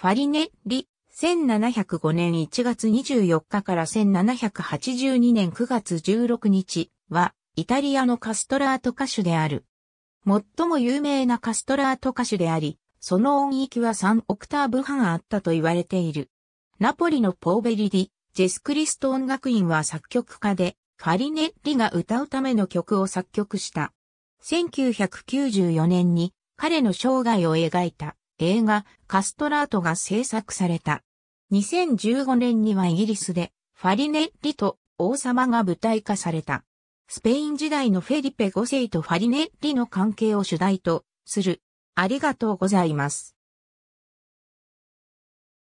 ファリネリ、1705年1月24日から1782年9月16日は、イタリアのカストラート歌手である。最も有名なカストラート歌手であり、その音域は3オクターブ半あったと言われている。ナポリのポーベリディ、ジェスクリスト音楽院は作曲家で、ファリネッリが歌うための曲を作曲した。1994年に彼の生涯を描いた。映画カストラートが制作された。2015年にはイギリスでファリネッリと王様が舞台化された。スペイン時代のフェリペ5世とファリネッリの関係を主題とする。ありがとうございます。